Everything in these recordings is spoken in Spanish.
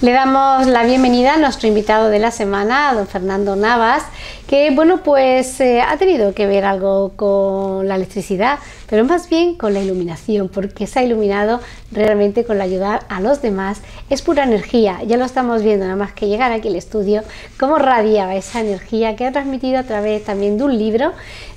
Le damos la bienvenida a nuestro invitado de la semana, don Fernando Navas, que bueno, pues eh, ha tenido que ver algo con la electricidad, pero más bien con la iluminación, porque se ha iluminado realmente con la ayuda a los demás. Es pura energía, ya lo estamos viendo, nada más que llegar aquí al estudio, cómo radiaba esa energía que ha transmitido a través también de un libro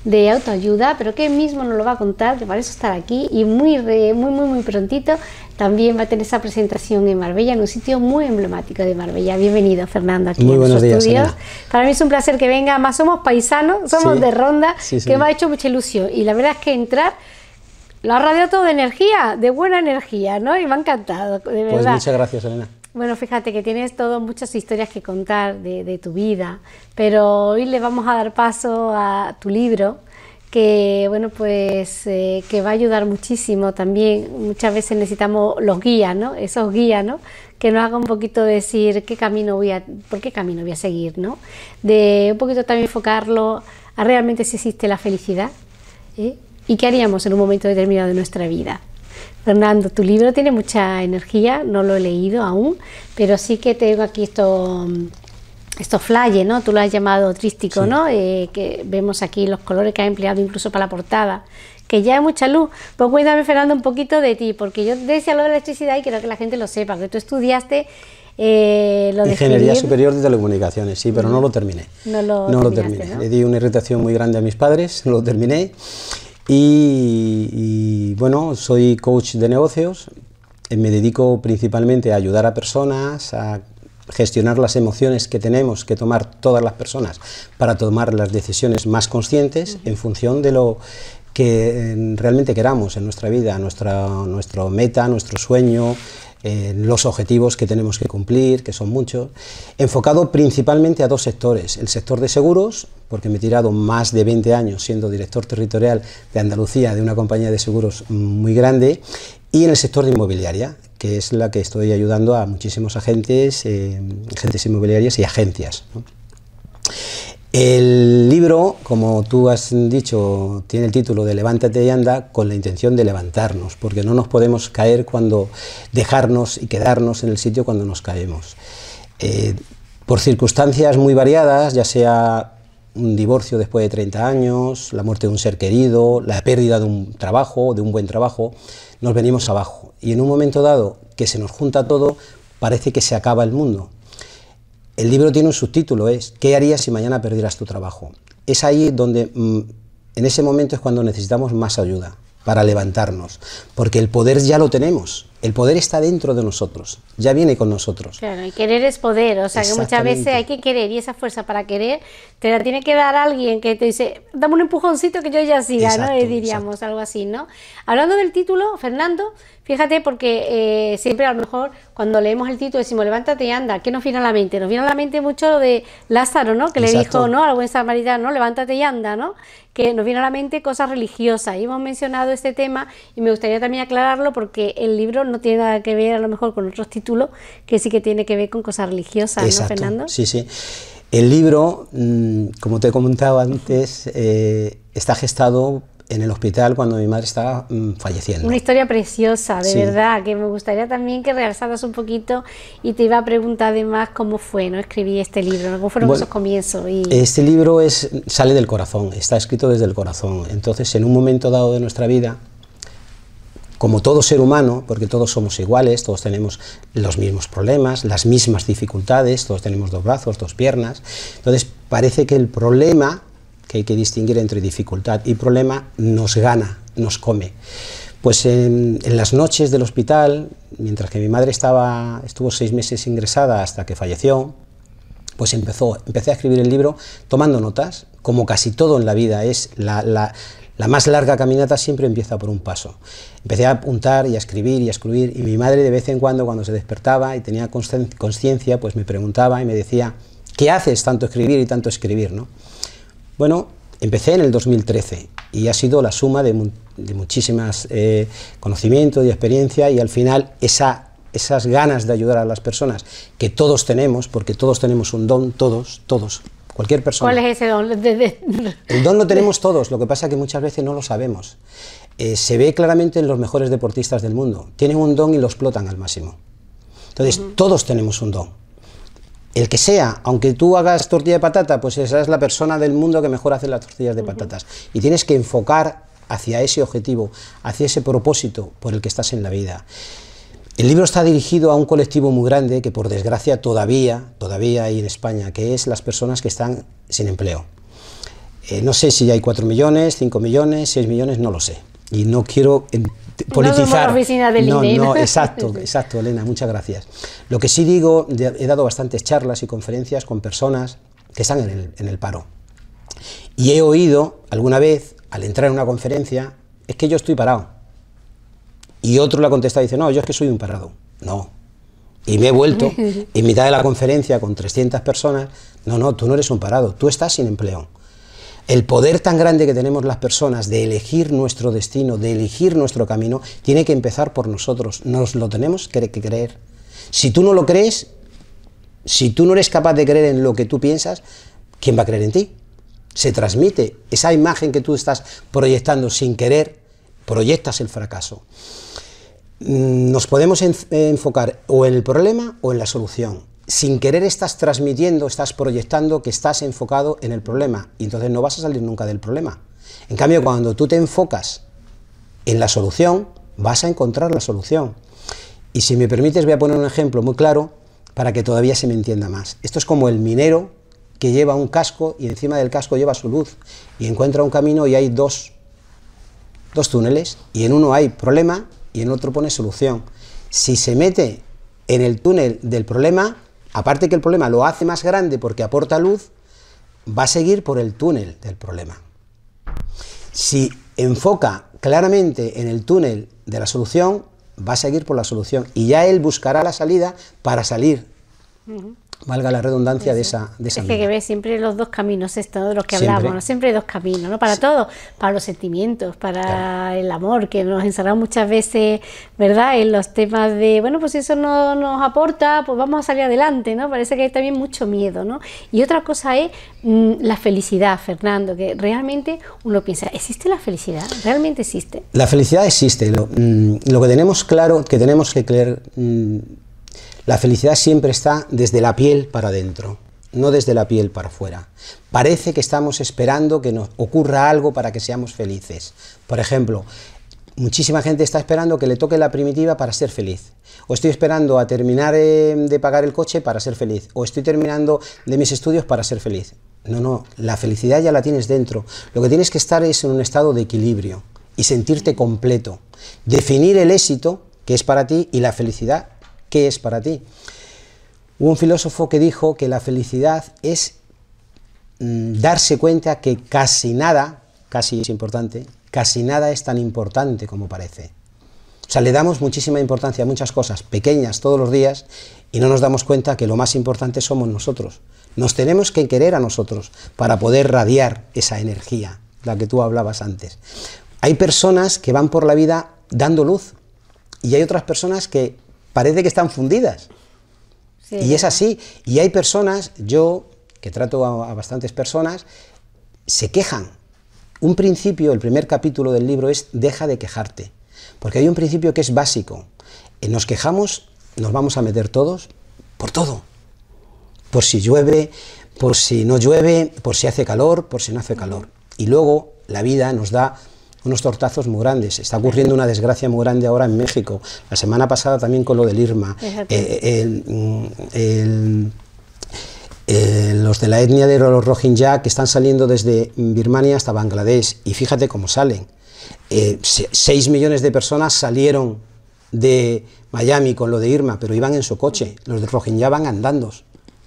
de autoayuda, pero que mismo nos lo va a contar, que para estar aquí y muy, muy, muy, muy prontito también va a tener esa presentación en Marbella, en un sitio muy emblemático de Marbella. Bienvenido, Fernando, aquí muy en buenos días, Para mí es un placer que venga, más somos paisanos, somos de Ronda, que me ha hecho mucha ilusión. Y la verdad es que entrar lo ha radiado todo de energía, de buena energía, ¿no? Y me ha encantado, de pues verdad. Pues muchas gracias, Elena. Bueno, fíjate que tienes todo, muchas historias que contar de, de tu vida, pero hoy le vamos a dar paso a tu libro, que bueno pues eh, que va a ayudar muchísimo también muchas veces necesitamos los guías no esos guías no que nos haga un poquito decir qué camino voy a por qué camino voy a seguir no de un poquito también enfocarlo a realmente si existe la felicidad ¿eh? y qué haríamos en un momento determinado de nuestra vida Fernando, tu libro tiene mucha energía, no lo he leído aún, pero sí que tengo aquí esto mm, esto flyer, ¿no? Tú lo has llamado trístico, ¿no? Eh, que vemos aquí los colores que has empleado incluso para la portada, que ya hay mucha luz. Pues cuéntame, Fernando, un poquito de ti, porque yo deseo lo de electricidad y quiero que la gente lo sepa, que tú estudiaste eh, lo de Ingeniería Superior de Telecomunicaciones, sí, pero no lo terminé. No lo, no lo terminé. Le di una irritación muy grande a mis padres, lo terminé. Y, y bueno, soy coach de negocios, eh, me dedico principalmente a ayudar a personas, a gestionar las emociones que tenemos que tomar todas las personas para tomar las decisiones más conscientes en función de lo que eh, realmente queramos en nuestra vida, nuestra, nuestro meta, nuestro sueño, eh, los objetivos que tenemos que cumplir, que son muchos, enfocado principalmente a dos sectores, el sector de seguros, porque me he tirado más de 20 años siendo director territorial de Andalucía de una compañía de seguros muy grande, y en el sector de inmobiliaria, que es la que estoy ayudando a muchísimos agentes, eh, agentes inmobiliarias y agencias. El libro, como tú has dicho, tiene el título de Levántate y anda con la intención de levantarnos, porque no nos podemos caer cuando dejarnos y quedarnos en el sitio cuando nos caemos. Eh, por circunstancias muy variadas, ya sea un divorcio después de 30 años, la muerte de un ser querido, la pérdida de un trabajo, de un buen trabajo, nos venimos abajo. Y en un momento dado que se nos junta todo, parece que se acaba el mundo. El libro tiene un subtítulo, es ¿Qué harías si mañana perdieras tu trabajo? Es ahí donde, mm, en ese momento es cuando necesitamos más ayuda para levantarnos, porque el poder ya lo tenemos. El poder está dentro de nosotros, ya viene con nosotros. Claro, y querer es poder, o sea que muchas veces hay que querer y esa fuerza para querer te la tiene que dar alguien que te dice, dame un empujoncito que yo ya siga, ¿no? diríamos algo así, ¿no? Hablando del título, Fernando, Fíjate porque eh, siempre a lo mejor cuando leemos el título decimos, levántate y anda, que nos viene a la mente? Nos viene a la mente mucho de Lázaro, ¿no? Que le dijo, ¿no? Al buen samaritano, ¿no? levántate y anda, ¿no? Que nos viene a la mente cosas religiosas. Y hemos mencionado este tema y me gustaría también aclararlo porque el libro no tiene nada que ver a lo mejor con otros títulos que sí que tiene que ver con cosas religiosas, ¿no, Fernando? Sí, sí. El libro, mm, como te he comentado antes, eh, está gestado en el hospital cuando mi madre estaba mm, falleciendo. Una historia preciosa, de verdad, que me gustaría también que regresaras un poquito y te iba a preguntar además cómo fue, ¿no? Escribí este libro, cómo fueron esos comienzos. Y... Este libro es, sale del corazón, está escrito desde el corazón. Entonces, en un momento dado de nuestra vida, como todo ser humano, porque todos somos iguales, todos tenemos los mismos problemas, las mismas dificultades, todos tenemos dos brazos, dos piernas, entonces parece que el problema que hay que distinguir entre dificultad y problema, nos gana, nos come. Pues en, las noches del hospital, mientras que mi madre estaba, estuvo seis meses ingresada hasta que falleció, pues empezó, empecé a escribir el libro tomando notas, como casi todo en la vida es la, la, más larga caminata siempre empieza por un paso. Empecé a apuntar y a escribir y a escribir y mi madre de vez en cuando cuando se despertaba y tenía conciencia pues me preguntaba y me decía, ¿qué haces tanto escribir y tanto escribir? ¿no? Bueno, empecé en el 2013 y ha sido la suma de, muchísimas eh, conocimientos y experiencia y al final esas ganas de ayudar a las personas que todos tenemos, porque todos tenemos un don, todos, todos, cualquier persona. ¿Cuál es ese don? El don lo tenemos todos, lo que pasa es que muchas veces no lo sabemos. Eh, se ve claramente en los mejores deportistas del mundo. Tienen un don y lo explotan al máximo. Entonces, todos tenemos un don el que sea, aunque tú hagas tortilla de patata, pues esa es la persona del mundo que mejor hace las tortillas de patatas. Y tienes que enfocar hacia ese objetivo, hacia ese propósito por el que estás en la vida. El libro está dirigido a un colectivo muy grande que por desgracia todavía, todavía hay en España, que es las personas que están sin empleo. Eh, no sé si hay 4 millones, 5 millones, 6 millones, no lo sé. Y no quiero este, politizar. No no, No, exacto, exacto, Elena, muchas gracias. Lo que sí digo, he dado bastantes charlas y conferencias con personas que están en el, en el paro. Y he oído alguna vez, al entrar en una conferencia, es que yo estoy parado. Y otro le ha contestado y dice, no, yo es que soy un parado. No. Y me he vuelto en mitad de la conferencia con 300 personas, no, no, tú no eres un parado, tú estás sin empleo el poder tan grande que tenemos las personas de elegir nuestro destino, de elegir nuestro camino, tiene que empezar por nosotros. Nos lo tenemos que creer. Si tú no lo crees, si tú no eres capaz de creer en lo que tú piensas, ¿quién va a creer en ti? Se transmite esa imagen que tú estás proyectando sin querer, proyectas el fracaso. Mm, Nos podemos enfocar o en el problema o en la solución sin querer estás transmitiendo, estás proyectando que estás enfocado en el problema y entonces no vas a salir nunca del problema. En cambio, cuando tú te enfocas en la solución, vas a encontrar la solución. Y si me permites, voy a poner un ejemplo muy claro para que todavía se me entienda más. Esto es como el minero que lleva un casco y encima del casco lleva su luz y encuentra un camino y hay dos, dos túneles y en uno hay problema y en otro pone solución. Si se mete en el túnel del problema, aparte que el problema lo hace más grande porque aporta luz, va a seguir por el túnel del problema. Si enfoca claramente en el túnel de la solución, va a seguir por la solución y ya él buscará la salida para salir valga la redundancia, de esa, de esa Es que, que siempre los dos caminos, esto de los que hablamos, siempre dos caminos, ¿no? Para todo, para los sentimientos, para el amor, que nos encerramos muchas veces, ¿verdad? En los temas de, bueno, pues eso no nos aporta, pues vamos a salir adelante, ¿no? Parece que hay también mucho miedo, ¿no? Y otra cosa es mm, la felicidad, Fernando, que realmente uno piensa, ¿existe la felicidad? ¿Realmente existe? La felicidad existe. Lo, mm, que tenemos claro, que tenemos que creer... Mm, la felicidad siempre está desde la piel para adentro, no desde la piel para afuera. Parece que estamos esperando que nos ocurra algo para que seamos felices. Por ejemplo, muchísima gente está esperando que le toque la primitiva para ser feliz. O estoy esperando a terminar eh, de pagar el coche para ser feliz. O estoy terminando de mis estudios para ser feliz. No, no, la felicidad ya la tienes dentro. Lo que tienes que estar es en un estado de equilibrio y sentirte completo. Definir el éxito que es para ti y la felicidad ¿Qué es para ti? Hubo un filósofo que dijo que la felicidad es mm, darse cuenta que casi nada, casi es importante, casi nada es tan importante como parece. O sea, le damos muchísima importancia a muchas cosas pequeñas todos los días y no nos damos cuenta que lo más importante somos nosotros. Nos tenemos que querer a nosotros para poder radiar esa energía, la que tú hablabas antes. Hay personas que van por la vida dando luz y hay otras personas que parece que están fundidas. y es así. Y hay personas, yo, que trato a, a bastantes personas, se quejan. Un principio, el primer capítulo del libro es deja de quejarte. Porque hay un principio que es básico. Eh, nos quejamos, nos vamos a meter todos por todo. Por si llueve, por si no llueve, por si hace calor, por si no hace calor. Y luego la vida nos da unos tortazos muy grandes. Está ocurriendo una desgracia muy grande ahora en México. La semana pasada también con lo del Irma. Eh, eh, eh, los de la etnia de los Rohingya que están saliendo desde Birmania hasta Bangladesh. Y fíjate cómo salen. Seis millones de personas salieron de Miami con lo de Irma, pero iban en su coche. Los de Rohingya van andando.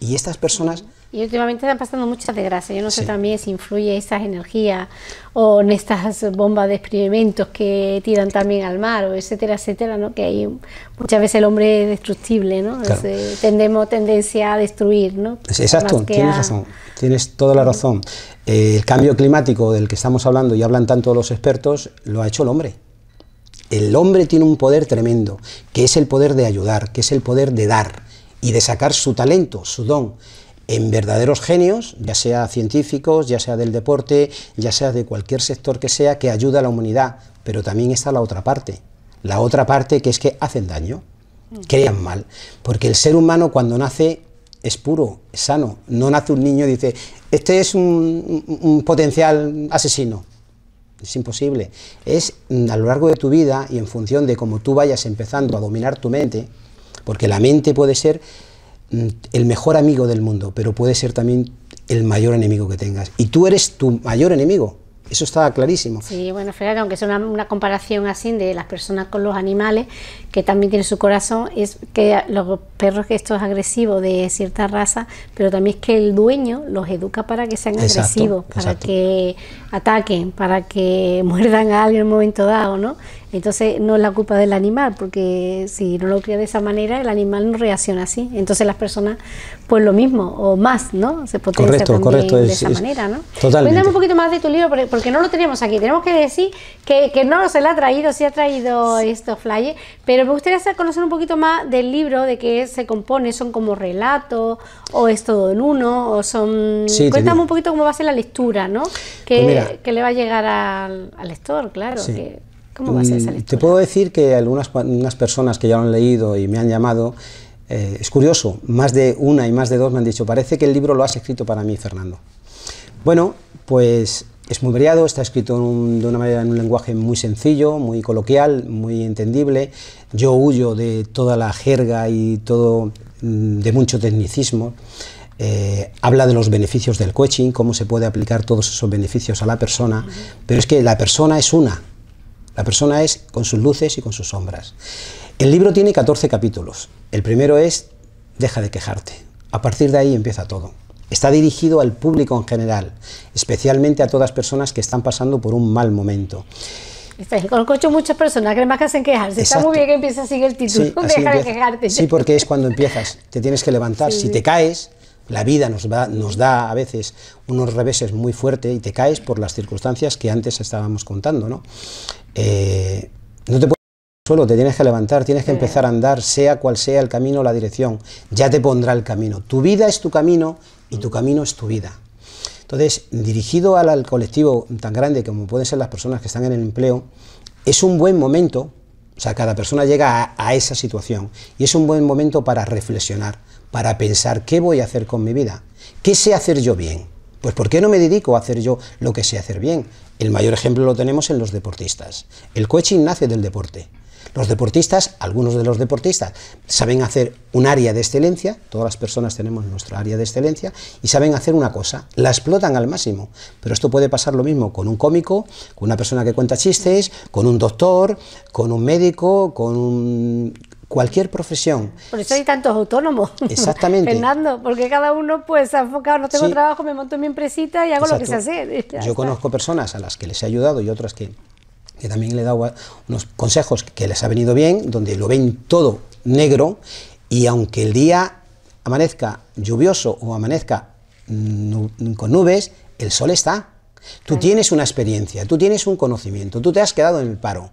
Y estas personas y últimamente están pasando muchas desgracias. Yo no sé también si influye esas energías o en estas bombas de experimentos que tiran también al mar, o etcétera, etcétera, ¿no? Que hay muchas veces el hombre es destructible, ¿no? tendemos tendencia a destruir, ¿no? Exacto, tienes razón, tienes toda la razón. Eh, el cambio climático del que estamos hablando y hablan tanto los expertos, lo ha hecho el hombre. El hombre tiene un poder tremendo, que es el poder de ayudar, que es el poder de dar y de sacar su talento, su don en verdaderos genios, ya sea científicos, ya sea del deporte, ya sea de cualquier sector que sea, que ayuda a la humanidad. Pero también está la otra parte, la otra parte que es que hacen daño, crean mal. Porque el ser humano cuando nace es puro, es sano. No nace un niño y dice, este es un, un potencial asesino. Es imposible. Es mm, a lo largo de tu vida y en función de cómo tú vayas empezando a dominar tu mente, porque la mente puede ser el mejor amigo del mundo, pero puede ser también el mayor enemigo que tengas. Y tú eres tu mayor enemigo. Eso está clarísimo. Sí, bueno, fíjate, aunque es una, comparación así de las personas con los animales, que también tiene su corazón, es que los perros que esto es agresivo de cierta raza, pero también es que el dueño los educa para que sean agresivos, para que ataquen, para que muerdan a alguien en un momento dado, ¿no? Entonces no es la culpa del animal, porque si no lo cría de esa manera, el animal no reacciona así. Entonces las personas, pues lo mismo, o más, ¿no? Se potencia correcto, de esa manera, ¿no? Totalmente. Cuéntame un poquito más de tu libro, porque no lo tenemos aquí. Tenemos que decir que, no se le ha traído, sí ha traído estos flyers, pero me gustaría conocer un poquito más del libro, de qué se compone, son como relatos, o es todo en uno, o son... Sí, Cuéntame un poquito cómo va a ser la lectura, ¿no? Pues que, le va a llegar al, lector, claro. ¿Cómo va a ser mm, Te puedo decir que algunas personas que ya lo han leído y me han llamado, eh, es curioso, más de una y más de dos me han dicho, parece que el libro lo has escrito para mí, Fernando. Bueno, pues es muy variado, está escrito de una manera en un lenguaje muy sencillo, muy coloquial, muy entendible. Yo huyo de toda la jerga y todo mm, de mucho tecnicismo. Eh, habla de los beneficios del coaching, cómo se puede aplicar todos esos beneficios a la persona, pero es que la persona es una, la persona es con sus luces y con sus sombras. El libro tiene 14 capítulos. El primero es Deja de quejarte. A partir de ahí empieza todo. Está dirigido al público en general, especialmente a todas personas que están pasando por un mal momento. Conozco muchas personas que más que hacen quejarse. Está muy bien que empiece seguir el título. Sí, Deja de quejarte. Sí, porque es cuando empiezas. Te tienes que levantar. si te caes, la vida nos, nos da a veces unos reveses muy fuertes y te caes por las circunstancias que antes estábamos contando. ¿no? Eh, no te puedes suelo, te tienes que levantar, tienes que empezar a andar, sea cual sea el camino, o la dirección, ya te pondrá el camino. Tu vida es tu camino y tu camino es tu vida. Entonces, dirigido al, colectivo tan grande como pueden ser las personas que están en el empleo, es un buen momento, o sea, cada persona llega a esa situación y es un buen momento para reflexionar, para pensar qué voy a hacer con mi vida, qué sé hacer yo bien. Pues ¿por qué no me dedico a hacer yo lo que sé hacer bien? El mayor ejemplo lo tenemos en los deportistas. El coaching nace del deporte. Los deportistas, algunos de los deportistas, saben hacer un área de excelencia, todas las personas tenemos nuestra área de excelencia, y saben hacer una cosa, la explotan al máximo. Pero esto puede pasar lo mismo con un cómico, con una persona que cuenta chistes, con un doctor, con un médico, con un cualquier profesión. Por eso hay tantos autónomos. Exactamente. Fernando, porque cada uno pues ha enfocado, no tengo trabajo, me monto en mi empresita y hago lo que se hace. Yo conozco personas a las que les he ayudado y otras que, también le he dado unos consejos que les ha venido bien, donde lo ven todo negro y aunque el día amanezca lluvioso o amanezca mm, con nubes, el sol está. Tú tienes una experiencia, tú tienes un conocimiento, tú te has quedado en el paro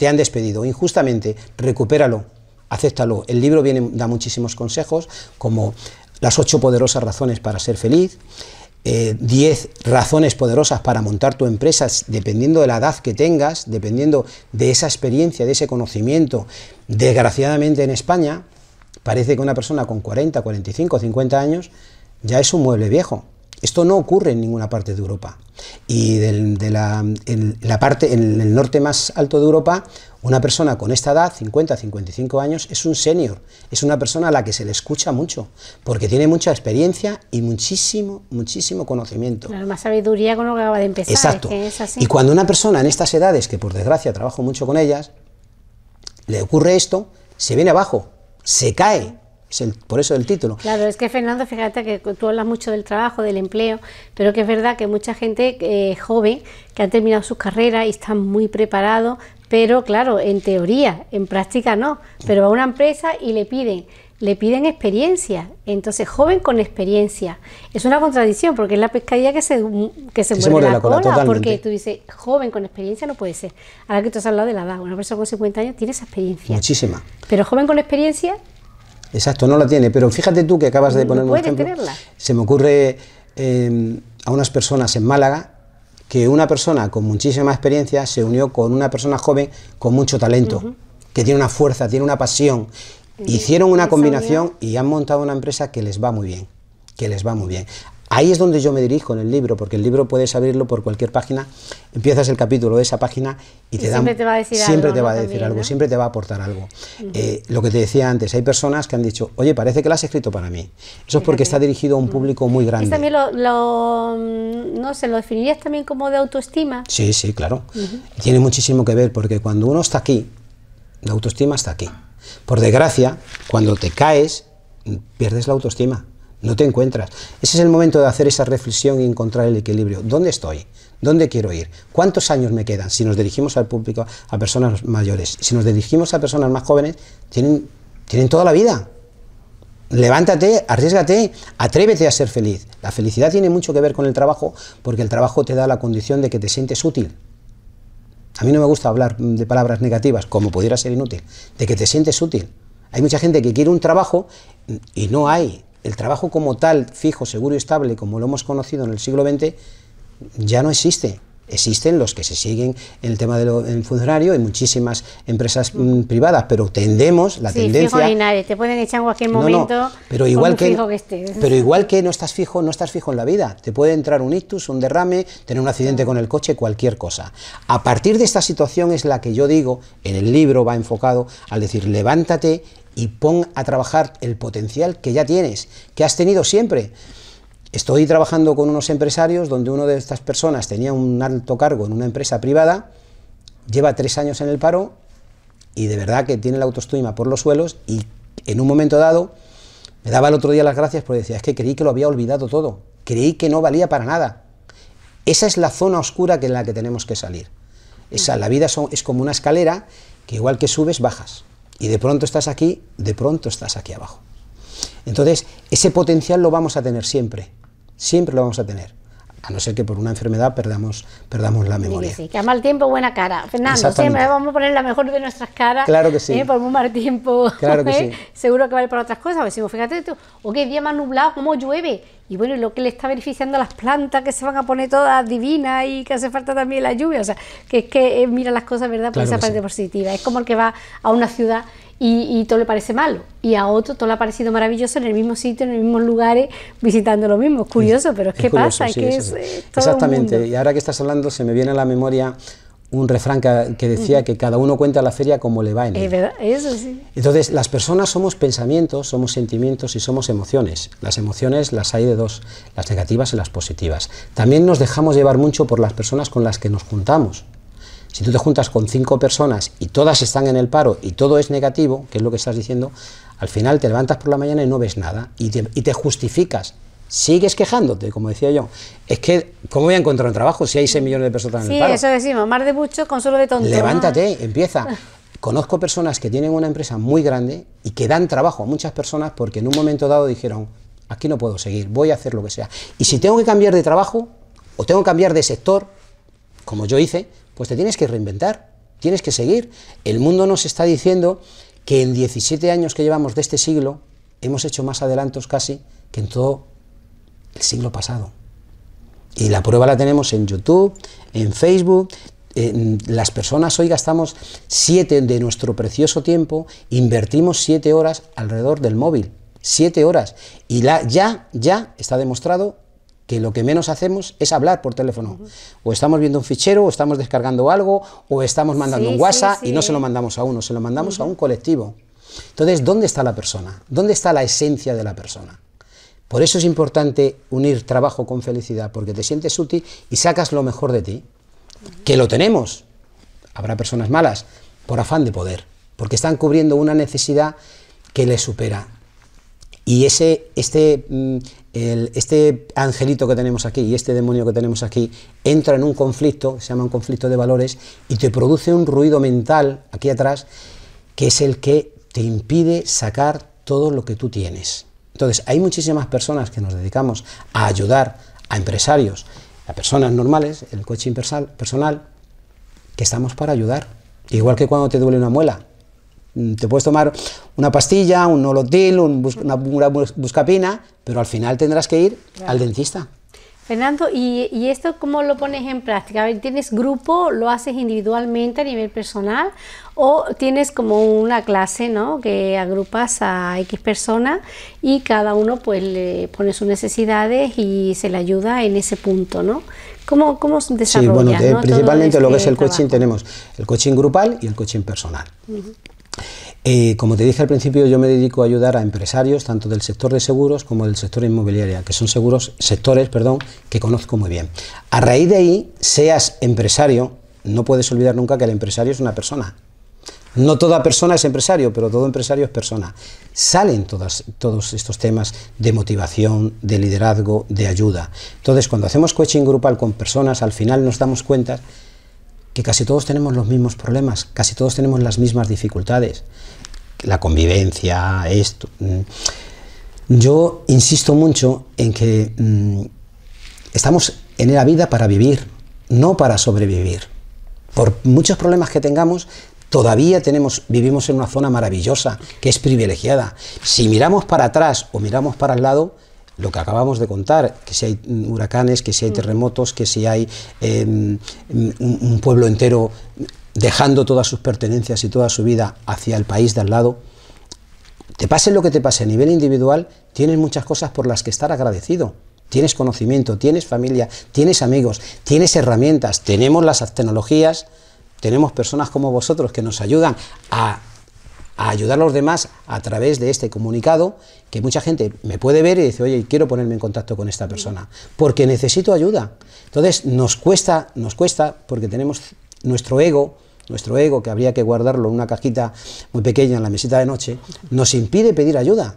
te han despedido injustamente, recupéralo, acéptalo. El libro viene, da muchísimos consejos, como las ocho poderosas razones para ser feliz, eh, diez razones poderosas para montar tu empresa, dependiendo de la edad que tengas, dependiendo de esa experiencia, de ese conocimiento. Desgraciadamente en España, parece que una persona con 40, 45, 50 años ya es un mueble viejo. Esto no ocurre en ninguna parte de Europa. Y de la, en la parte, en el norte más alto de Europa, una persona con esta edad, 50, 55 años, es un senior, es una persona a la que se le escucha mucho, porque tiene mucha experiencia y muchísimo, muchísimo conocimiento. sabiduría con lo que acaba de empezar. Exacto. Y cuando una persona en estas edades, que por desgracia trabajo mucho con ellas, le ocurre esto, se viene abajo, se cae, por eso el título. Claro, es que Fernando, fíjate que tú hablas mucho del trabajo, del empleo, pero que es verdad que mucha gente eh, joven que ha terminado sus carreras y están muy preparado... pero claro, en teoría, en práctica no, pero va a una empresa y le piden le piden experiencia. Entonces, joven con experiencia. Es una contradicción porque es la pescadilla que se, mm, que se, la, cola. porque tú dices, joven con experiencia no puede ser. Ahora que tú has hablado de la edad, una persona con 50 años tiene esa experiencia. Muchísima. Pero joven con experiencia Exacto, no la tiene, pero fíjate tú que acabas de poner un ejemplo. Tenerla. Se me ocurre em, a unas personas en Málaga que una persona con muchísima experiencia se unió con una persona joven con mucho talento, que tiene una fuerza, tiene una pasión. Hicieron una combinación y han montado una empresa que les va muy bien, que les va muy bien. Ahí es donde yo me dirijo en el libro, porque el libro puedes abrirlo por cualquier página, empiezas el capítulo de esa página y, te siempre te va a decir siempre te va a decir algo, siempre te va a aportar algo. Eh, lo que te decía antes, hay personas que han dicho, oye, parece que lo has escrito para mí. Eso es porque está dirigido a un mm. público muy grande. ...y también lo, mm, no sé, lo definirías también como de autoestima. Sí, sí, claro. Tiene muchísimo que ver porque cuando uno está aquí, la autoestima está aquí. Por desgracia, cuando te caes, mm, pierdes la autoestima no te encuentras. Ese es el momento de hacer esa reflexión y encontrar el equilibrio. ¿Dónde estoy? ¿Dónde quiero ir? ¿Cuántos años me quedan? Si nos dirigimos al público, a personas mayores, si nos dirigimos a personas más jóvenes, tienen, toda la vida. Levántate, arriesgate, atrévete a ser feliz. La felicidad tiene mucho que ver con el trabajo porque el trabajo te da la condición de que te sientes útil. A mí no me gusta hablar de palabras negativas, como pudiera ser inútil, de que te sientes útil. Hay mucha gente que quiere un trabajo y no hay el trabajo como tal, fijo, seguro y estable, como lo hemos conocido en el siglo XX, ya no existe. Existen los que se siguen en el tema del funcionario, y muchísimas empresas mm, mm. privadas, pero tendemos, la tendencia... ni nadie, te pueden echar en cualquier momento pero igual que, Pero igual que no estás fijo, no estás fijo en la vida. Te puede entrar un ictus, un derrame, tener un accidente con el coche, cualquier cosa. A partir de esta situación es la que yo digo, en el libro va enfocado, al decir, levántate y pon a trabajar el potencial que ya tienes, que has tenido siempre. Estoy trabajando con unos empresarios donde una de estas personas tenía un alto cargo en una empresa privada, lleva tres años en el paro y de verdad que tiene la autoestima por los suelos y en un momento dado me daba el otro día las gracias porque decía, es que creí que lo había olvidado todo, creí que no valía para nada. Esa es la zona oscura que en la que tenemos que salir. la vida son, es como una escalera que igual que subes, bajas y de pronto estás aquí, de pronto estás aquí abajo. Entonces, ese potencial lo vamos a tener siempre, siempre lo vamos a tener a no ser que por una enfermedad perdamos, perdamos la memoria. Sí, que, a mal tiempo buena cara. Fernando, siempre vamos a poner la mejor de nuestras caras. Claro que sí. ¿eh? Por un mal tiempo. Claro que ¿eh? sí. Seguro que vale para otras cosas. Decimos, fíjate tú, o qué día más nublado, cómo llueve. Y bueno, lo que le está beneficiando a las plantas que se van a poner todas divinas y que hace falta también la lluvia. O sea, que es que eh, mira las cosas, ¿verdad? Por pues esa parte positiva. Es como el que va a una ciudad y, todo le parece malo. Y a otro todo le ha parecido maravilloso en el mismo sitio, en los mismos lugares, eh, visitando lo mismo. Es curioso, pero es, que pasa, eh, Exactamente, y ahora que estás hablando se me viene a la memoria un refrán que, decía que cada uno cuenta la feria como le va en él. Es verdad, eso sí. Entonces, las personas somos pensamientos, somos sentimientos y somos emociones. Las emociones las hay de dos, las negativas y las positivas. También nos dejamos llevar mucho por las personas con las que nos juntamos. Si tú te juntas con cinco personas y todas están en el paro y todo es negativo, que es lo que estás diciendo, al final te levantas por la mañana y no ves nada y te, justificas. Sigues quejándote, como decía yo. Es que, ¿cómo voy a encontrar un trabajo si hay seis millones de personas en el paro? Sí, eso decimos, más de mucho, solo de tonto. Levántate, empieza. Conozco personas que tienen una empresa muy grande y que dan trabajo a muchas personas porque en un momento dado dijeron, aquí no puedo seguir, voy a hacer lo que sea. Y si tengo que cambiar de trabajo o tengo que cambiar de sector, como yo hice, pues te tienes que reinventar, tienes que seguir. El mundo nos está diciendo que en 17 años que llevamos de este siglo hemos hecho más adelantos casi que en todo el siglo pasado. Y la prueba la tenemos en YouTube, en Facebook. las personas hoy gastamos 7 de nuestro precioso tiempo, invertimos 7 horas alrededor del móvil. 7 horas. Y la, ya, ya está demostrado que lo que menos hacemos es hablar por teléfono. O estamos viendo un fichero, o estamos descargando algo, o estamos mandando un WhatsApp y no se lo mandamos a uno, se lo mandamos a un colectivo. Entonces, ¿dónde está la persona? ¿Dónde está la esencia de la persona? Por eso es importante unir trabajo con felicidad, porque te sientes útil y sacas lo mejor de ti, que lo tenemos. Habrá personas malas por afán de poder, porque están cubriendo una necesidad que les supera. Y ese, este mm, este angelito que tenemos aquí y este demonio que tenemos aquí entra en un conflicto, se llama un conflicto de valores, y te produce un ruido mental aquí atrás, que es el que te impide sacar todo lo que tú tienes. Entonces, hay muchísimas personas que nos dedicamos a ayudar a empresarios, a personas normales, el coaching personal, que estamos para ayudar. Igual que cuando te duele una muela, Mm, te puedes tomar una pastilla, un nolotil, un una, buscapina, pero al final tendrás que ir al dentista. Fernando, ¿y, esto cómo lo pones en práctica? ¿Tienes grupo, lo haces individualmente a nivel personal o tienes como una clase ¿no? que agrupas a X personas y cada uno pues le pone sus necesidades y se le ayuda en ese punto? ¿no? ¿Cómo, cómo desarrollas? Sí, bueno, eh, principalmente lo este que es el coaching tenemos el coaching grupal y el coaching personal. Eh, como te dije al principio, yo me dedico a ayudar a empresarios tanto del sector de seguros como del sector inmobiliario, que son seguros, sectores perdón, que conozco muy bien. A raíz de ahí, seas empresario, no puedes olvidar nunca que el empresario es una persona. No toda persona es empresario, pero todo empresario es persona. Salen todos estos temas de motivación, de liderazgo, de ayuda. Entonces, cuando hacemos coaching grupal con personas, al final nos damos cuenta que casi todos tenemos los mismos problemas, casi todos tenemos las mismas dificultades, la convivencia, esto. Mm. Yo insisto mucho en que mm, estamos en la vida para vivir, no para sobrevivir. Por muchos problemas que tengamos, todavía tenemos, vivimos en una zona maravillosa, que es privilegiada. Si miramos para atrás o miramos para el lado, lo que acabamos de contar, que si hay huracanes, que si hay mm. terremotos, que si hay em, un, un pueblo entero dejando todas sus pertenencias y toda su vida hacia el país de al lado, te pase lo que te pase a nivel individual, tienes muchas cosas por las que estar agradecido. Tienes conocimiento, tienes familia, tienes amigos, tienes herramientas, tenemos las tecnologías, tenemos personas como vosotros que nos ayudan a a ayudar a los demás a través de este comunicado, que mucha gente me puede ver y dice, oye, quiero ponerme en contacto con esta persona, porque necesito ayuda. Entonces, nos cuesta, nos cuesta, porque tenemos nuestro ego, nuestro ego, que habría que guardarlo en una cajita muy pequeña en la mesita de noche, nos impide pedir ayuda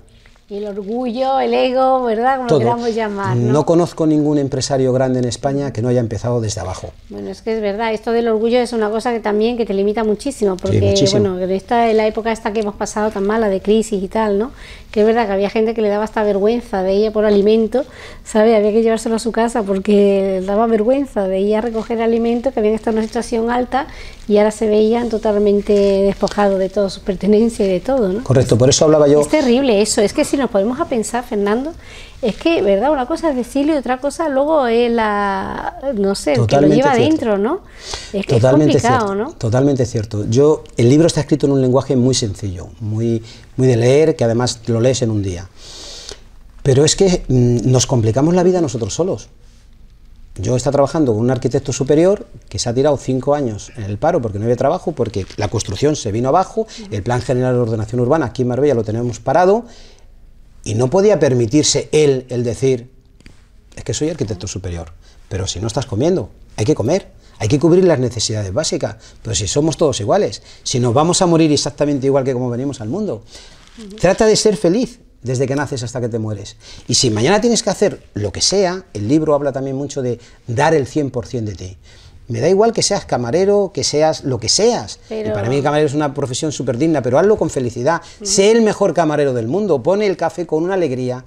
el orgullo, el ego, ¿verdad? Como queramos llamar. ¿no? conozco ningún empresario grande en España que no haya empezado desde abajo. Bueno, es que es verdad, esto del orgullo es una cosa que también que te limita muchísimo, porque bueno, en esta en la época esta que hemos pasado tan mala de crisis y tal, ¿no? Que es verdad que había gente que le daba hasta vergüenza de ella por alimento, ¿sabes? Había que llevárselo a su casa porque daba vergüenza de ir a recoger alimento que habían estado en una situación alta y ahora se veían totalmente despojados de toda su pertenencia y de todo, ¿no? Correcto, por eso hablaba yo. Es terrible eso, es que si no nos ponemos a pensar, Fernando, es que, ¿verdad? Una cosa es decirlo y otra cosa luego es la, no sé, que lo lleva adentro, ¿no? Es que Totalmente es complicado, ¿no? Totalmente cierto. Yo, el libro está escrito en un lenguaje muy sencillo, muy, muy de leer, que además lo lees en un día. Pero es que mm, nos complicamos la vida nosotros solos. Yo estaba trabajando con un arquitecto superior que se ha tirado cinco años en el paro porque no había trabajo, porque la construcción se vino abajo, el plan general de ordenación urbana aquí en Marbella lo tenemos parado y no podía permitirse él el decir, es que soy arquitecto superior, pero si no estás comiendo, hay que comer, hay que cubrir las necesidades básicas, pero si somos todos iguales, si nos vamos a morir exactamente igual que como venimos al mundo, trata de ser feliz desde que naces hasta que te mueres. Y si mañana tienes que hacer lo que sea, el libro habla también mucho de dar el 100% de ti. Me da igual que seas camarero, que seas lo que seas. Y para mí el camarero es una profesión súper digna, pero hazlo con felicidad. Sé el mejor camarero del mundo, pone el café con una alegría.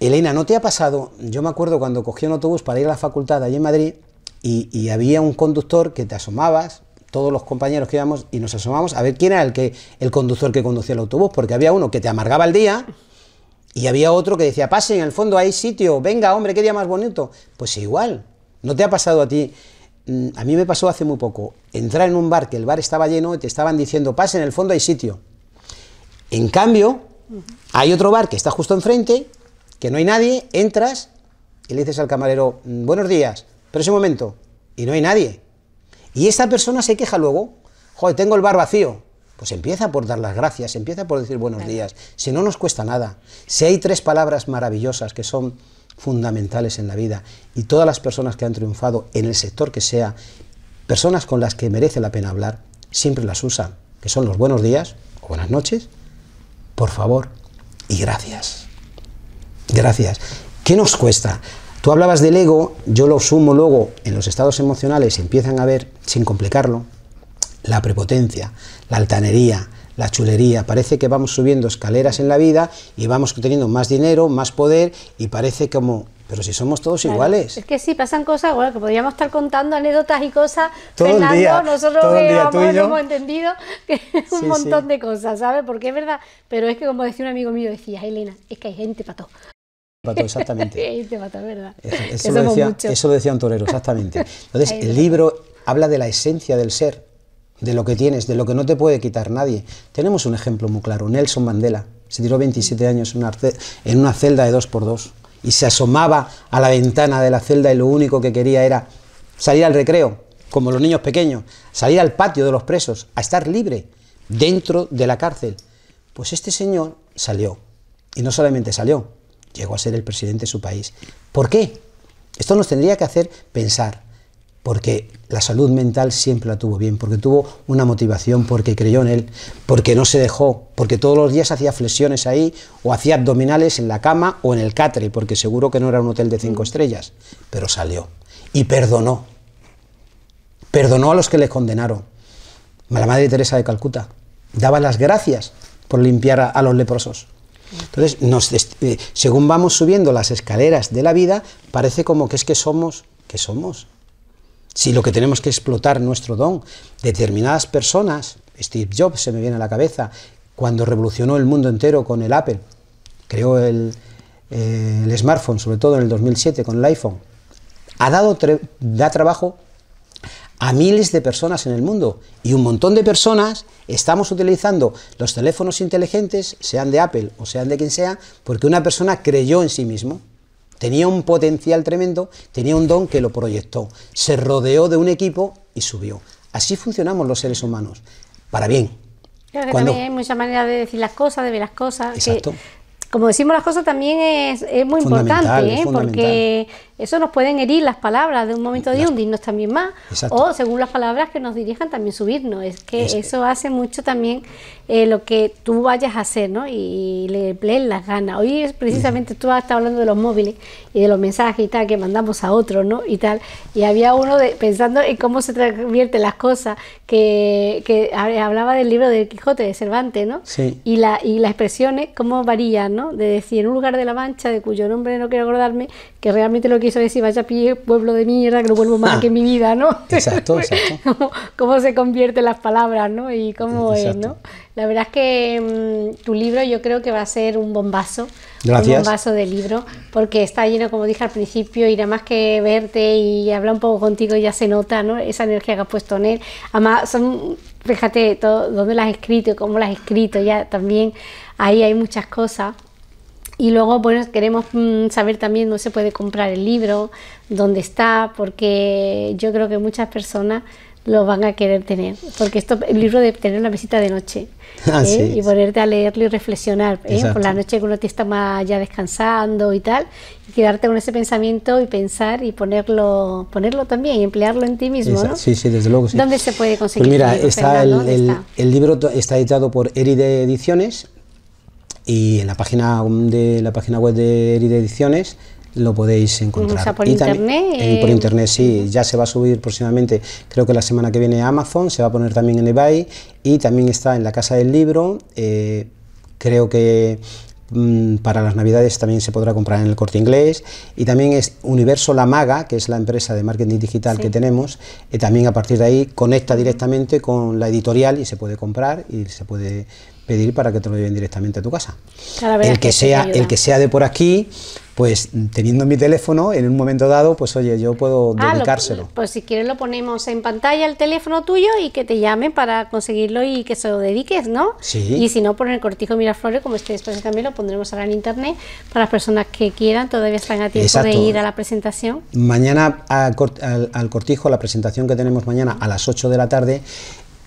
Elena, ¿no te ha pasado? Yo me acuerdo cuando cogí un autobús para ir a la facultad allí en Madrid y, había un conductor que te asomabas, todos los compañeros que íbamos y nos asomamos a ver quién era el, que, el conductor que conducía el autobús, porque había uno que te amargaba el día y había otro que decía, ...pase en el fondo hay sitio, venga, hombre, qué día más bonito. Pues igual, ¿no te ha pasado a ti Mm, a mí me pasó hace muy poco, entrar en un bar que el bar estaba lleno y te estaban diciendo, pase, en el fondo hay sitio. En cambio, hay otro bar que está justo enfrente, que no hay nadie, entras y le dices al camarero, mm, buenos días, pero ese momento, y no hay nadie. Y esta persona se queja luego, joder, tengo el bar vacío. Pues empieza por dar las gracias, empieza por decir buenos días. Si no nos cuesta nada. Si hay tres palabras maravillosas que son fundamentales en la vida y todas las personas que han triunfado en el sector que sea, personas con las que merece la pena hablar, siempre las usan, que son los buenos días o buenas noches, por favor y gracias. Gracias. ¿Qué nos cuesta? Tú hablabas del ego, yo lo sumo luego en los estados emocionales, empiezan a ver, sin complicarlo, la prepotencia, la altanería, la chulería. Parece que vamos subiendo escaleras en la vida y vamos teniendo más dinero, más poder y parece como pero si somos todos iguales. Es que sí, pasan cosas, bueno, que podríamos estar contando anécdotas y cosas. Fernando, nosotros todo hemos entendido que es un montón de cosas, ¿sabes? Porque es verdad, pero es que como decía un amigo mío, decía, Elena, es que hay gente para todo. Para todo, exactamente. hay gente para todo, ¿verdad? Eso, decía, decía, un torero, exactamente. Entonces, el libro habla de la esencia del ser de lo que tienes, de lo que no te puede quitar nadie. Tenemos un ejemplo muy claro, Nelson Mandela. Se tiró 27 años en una, celda de 2x2 y se asomaba a la ventana de la celda y lo único que quería era salir al recreo, como los niños pequeños, salir al patio de los presos, a estar libre dentro de la cárcel. Pues este señor salió. Y no solamente salió, llegó a ser el presidente de su país. ¿Por qué? Esto nos tendría que hacer pensar porque la salud mental siempre la tuvo bien, porque tuvo una motivación, porque creyó en él, porque no se dejó, porque todos los días hacía flexiones ahí o hacía abdominales en la cama o en el catre, porque seguro que no era un hotel de cinco mm. estrellas, pero salió y perdonó. Perdonó a los que le condenaron. La Madre Teresa de Calcuta daba las gracias por limpiar a, los leprosos. Entonces, eh, según vamos subiendo las escaleras de la vida, parece como que es que somos, que somos, si lo que tenemos que explotar nuestro don, determinadas personas, Steve Jobs se me viene a la cabeza, cuando revolucionó el mundo entero con el Apple, creó el, smartphone, sobre todo en el 2007 con el iPhone, ha dado da trabajo a miles de personas en el mundo y un montón de personas estamos utilizando los teléfonos inteligentes, sean de Apple o sean de quien sea, porque una persona creyó en sí mismo. Tenía un potencial tremendo, tenía un don que lo proyectó, se rodeó de un equipo y subió. Así funcionamos los seres humanos, para bien. Claro que también hay muchas maneras de decir las cosas, de ver las cosas. Exacto. como decimos las cosas también es, muy importante, ¿eh? porque eso nos pueden herir las palabras de un momento de hundirnos también más. O según las palabras que nos dirijan también subirnos. Es que eso hace mucho también eh, lo que tú vayas a hacer, ¿no? Y, le las ganas. Hoy es precisamente tú has estado hablando de los móviles y de los mensajes y tal que mandamos a otros, ¿no? Y tal. Y había uno de, pensando en cómo se transvierten las cosas, que, que hablaba del libro de Quijote de Cervantes, ¿no? Sí. Y, la, y las expresiones, cómo varían, ¿no? De decir, en un lugar de la mancha de cuyo nombre no quiero acordarme, que realmente lo quiso decir, vaya pie, pueblo de mierda, que no vuelvo más ah, que en mi vida, ¿no? Exacto, exacto. cómo, se convierten las palabras, ¿no? Y cómo es, ¿no? La verdad es que mm, tu libro yo creo que va a ser un bombazo. Gracias. Un bombazo de libro, porque está lleno, como dije al principio, y nada más que verte y hablar un poco contigo ya se nota, ¿no? Esa energía que has puesto en él. Además, son, fíjate, todo, dónde las has escrito, y cómo las has escrito, ya también ahí hay muchas cosas. Y luego, bueno, queremos mm, saber también dónde se puede comprar el libro, dónde está, porque yo creo que muchas personas lo van a querer tener, porque esto, el libro de tener una visita de noche ah, ¿eh? y ponerte a leerlo y reflexionar ¿eh? por la noche que uno te está más ya descansando y tal, y quedarte con ese pensamiento y pensar y ponerlo, ponerlo también y emplearlo en ti mismo, ¿no? Sí, sí, desde luego. Sí. ¿Dónde se puede conseguir? Pues mira, el libro, está, el, el libro está editado por Eride Ediciones y en la página de la página web de Ediciones lo podéis encontrar. O por internet. Eh, por internet, sí. Ya se va a subir próximamente, creo que la semana que viene a Amazon, se va a poner también en eBay y también está en la Casa del Libro. Eh, creo que mm, para las Navidades también se podrá comprar en el corte inglés. Y también es Universo La Maga, que es la empresa de marketing digital que tenemos. Y eh, también a partir de ahí conecta directamente con la editorial y se puede comprar y se puede pedir para que te lo lleven directamente a tu casa. el que, sea, el que sea de por aquí, pues teniendo mi teléfono, en un momento dado, pues oye, yo puedo ah, dedicárselo. pues si quieres lo ponemos en pantalla el teléfono tuyo y que te llamen para conseguirlo y que se lo dediques, ¿no? Sí. Y si no, por pues, el cortijo Miraflores, como este después también lo pondremos ahora en internet, para las personas que quieran, todavía están a tiempo de ir a la presentación. Mañana al, al cortijo, la presentación que tenemos mañana a las 8 de la tarde,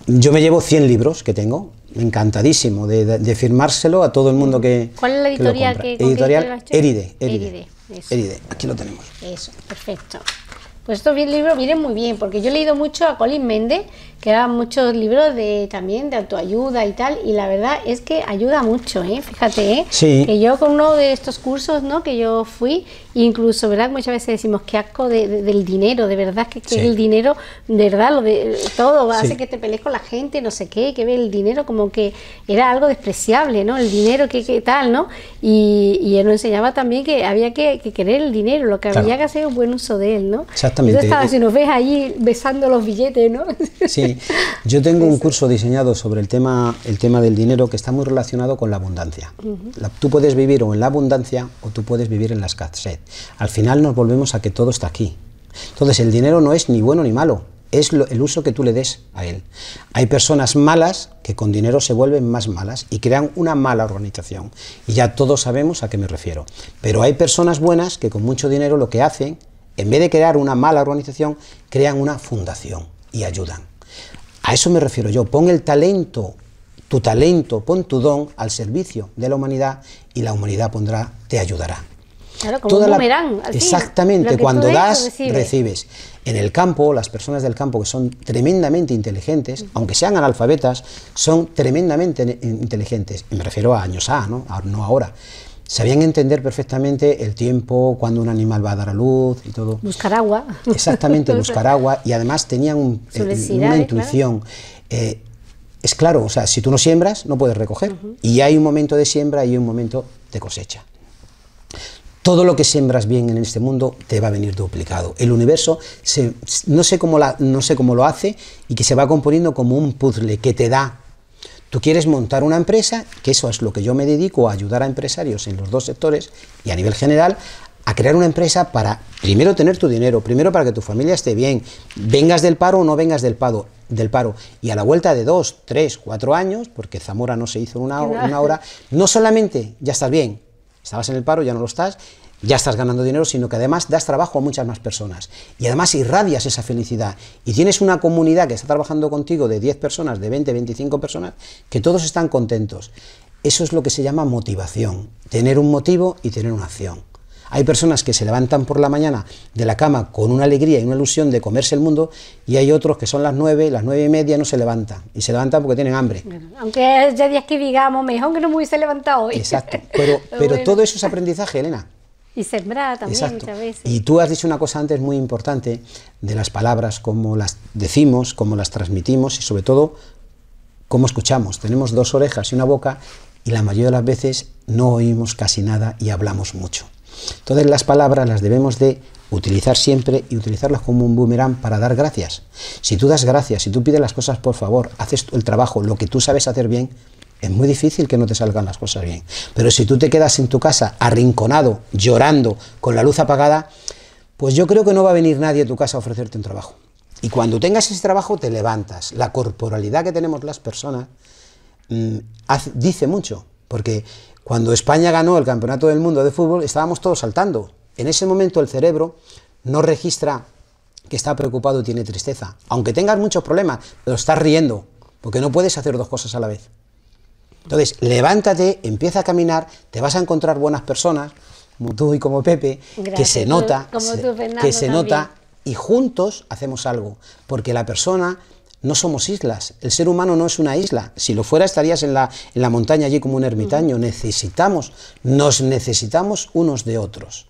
yo me llevo 100 libros que tengo encantadísimo de, firmárselo a todo el mundo que. ¿Cuál es la editorial que, lo Editorial Eride, Eride. Aquí lo tenemos. Eso, perfecto. Pues estos libros vienen muy bien, porque yo he leído mucho a Colin Méndez, que da muchos libros de también de autoayuda y tal, y la verdad es que ayuda mucho, ¿eh? Fíjate, ¿eh? Que yo con uno de estos cursos, ¿no? Que yo fui, incluso, ¿verdad? Muchas veces decimos que asco del dinero, de verdad, que, el dinero, de verdad, lo de todo, hace que te pelees con la gente, no sé qué, que ve el dinero como que era algo despreciable, ¿no? El dinero, que, qué tal, ¿no? Y, él nos enseñaba también que había que, querer el dinero, lo que había que hacer un buen uso de él, ¿no? Exactamente. si nos ves ahí besando los billetes, ¿no? Sí, yo tengo un curso diseñado sobre el tema, el tema del dinero que está muy relacionado con la abundancia. tú puedes vivir o en la abundancia o tú puedes vivir en la escasez. Al final nos volvemos a que todo está aquí. Entonces el dinero no es ni bueno ni malo, es el uso que tú le des a él. Hay personas malas que con dinero se vuelven más malas y crean una mala organización. Y ya todos sabemos a qué me refiero. Pero hay personas buenas que con mucho dinero lo que hacen en vez de crear una mala organización, crean una fundación y ayudan. A eso me refiero yo. Pon el talento, tu talento, pon tu don al servicio de la humanidad y la humanidad pondrá, te ayudará. Claro, como exactamente, cuando das, recibes. En el campo, las personas del campo que son tremendamente inteligentes, aunque sean analfabetas, son tremendamente inteligentes. me refiero a años A, no ahora sabían entender perfectamente el tiempo, cuando un animal va a dar a luz y todo. Buscar agua. Exactamente, buscar agua y además tenían eh, una ¿eh? intuición. Eh, es claro, o sea, si tú no siembras, no puedes recoger. Y hay un momento de siembra y un momento de cosecha. Todo lo que siembras bien en este mundo te va a venir duplicado. El universo, no, sé cómo no sé cómo lo hace, y que se va componiendo como un puzzle que te da Tú quieres montar una empresa, que eso es lo que yo me dedico, a ayudar a empresarios en los dos sectores y a nivel general, a crear una empresa para primero tener tu dinero, primero para que tu familia esté bien, vengas del paro o no vengas del paro, del paro. Y a la vuelta de dos, tres, cuatro años, porque Zamora no se hizo en una, una hora, no solamente ya estás bien, estabas en el paro, ya no lo estás, ya estás ganando dinero, sino que además das trabajo a muchas más personas. Y además irradias esa felicidad. Y tienes una comunidad que está trabajando contigo de 10 personas, de 20, 25 personas, que todos están contentos. Eso es lo que se llama motivación. Tener un motivo y tener una acción. Hay personas que se levantan por la mañana de la cama con una alegría y una ilusión de comerse el mundo y hay otros que son las nueve, las nueve y media no se levantan y se levantan porque tienen hambre. aunque ya días que digamos, mejor que no me hubiese levantado hoy. Exacto, pero, todo eso es aprendizaje, Elena. Y también muchas veces. Y tú has dicho una cosa antes muy importante de las palabras, cómo las decimos, cómo las transmitimos y sobre todo cómo escuchamos. Tenemos dos orejas y una boca y la mayoría de las veces no oímos casi nada y hablamos mucho. Entonces las palabras las debemos de utilizar siempre y utilizarlas como un boomerang para dar gracias. Si tú das gracias, si tú pides las cosas por favor, haces el trabajo, lo que tú sabes hacer bien, es muy difícil que no te salgan las cosas bien. Pero si tú te quedas en tu casa arrinconado, llorando, con la luz apagada, pues yo creo que no va a venir nadie a tu casa a ofrecerte un trabajo. Y cuando tengas ese trabajo te levantas. La corporalidad que tenemos las personas mm, dice mucho, porque cuando España ganó el Campeonato del Mundo de Fútbol estábamos todos saltando. En ese momento el cerebro no registra que está preocupado y tiene tristeza. Aunque tengas muchos problemas, pero estás riendo, porque no puedes hacer dos cosas a la vez. Entonces, levántate, empieza a caminar, te vas a encontrar buenas personas, como tú y como Pepe, que se nota, que se nota y juntos hacemos algo, porque la persona no somos islas, el ser humano no es una isla, si lo fuera estarías en la, en la montaña allí como un ermitaño, necesitamos, nos necesitamos unos de otros.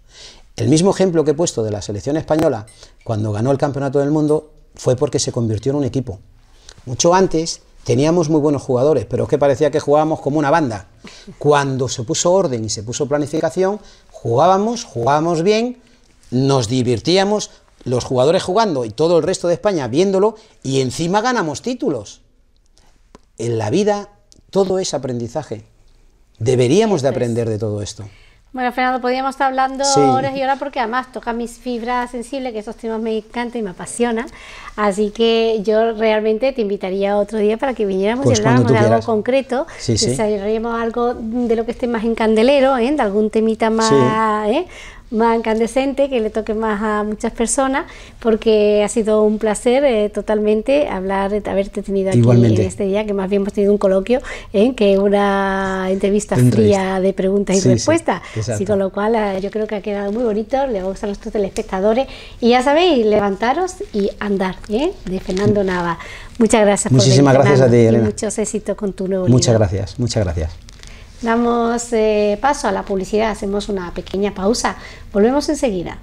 El mismo ejemplo que he puesto de la selección española, cuando ganó el Campeonato del Mundo, fue porque se convirtió en un equipo. Mucho antes Teníamos muy buenos jugadores, pero es que parecía que jugábamos como una banda. Cuando se puso orden y se puso planificación, jugábamos, jugábamos bien, nos divertíamos, los jugadores jugando y todo el resto de España viéndolo, y encima ganamos títulos. En la vida todo es aprendizaje. Deberíamos de aprender de todo esto. Bueno, Fernando, podríamos estar hablando horas y horas porque además toca mis fibras sensibles, que esos temas me encantan y me apasionan. Así que yo realmente te invitaría otro día para que viniéramos y pues habláramos de algo concreto, sí, algo de lo que esté más en candelero, ¿eh? de algún temita más. ¿eh? más incandescente, que le toque más a muchas personas, porque ha sido un placer eh, totalmente hablar, de haberte tenido aquí en este día, que más bien hemos tenido un coloquio, eh, que una entrevista fría de preguntas y respuestas. con lo cual eh, yo creo que ha quedado muy bonito, le vamos a gustar nuestros telespectadores. Y ya sabéis, levantaros y andar, ¿eh? de Fernando Nava. Muchas gracias Muchísimas por gracias a ti, Y muchos éxitos con tu nuevo libro. Muchas gracias, muchas gracias. Damos eh, paso a la publicidad, hacemos una pequeña pausa, volvemos enseguida.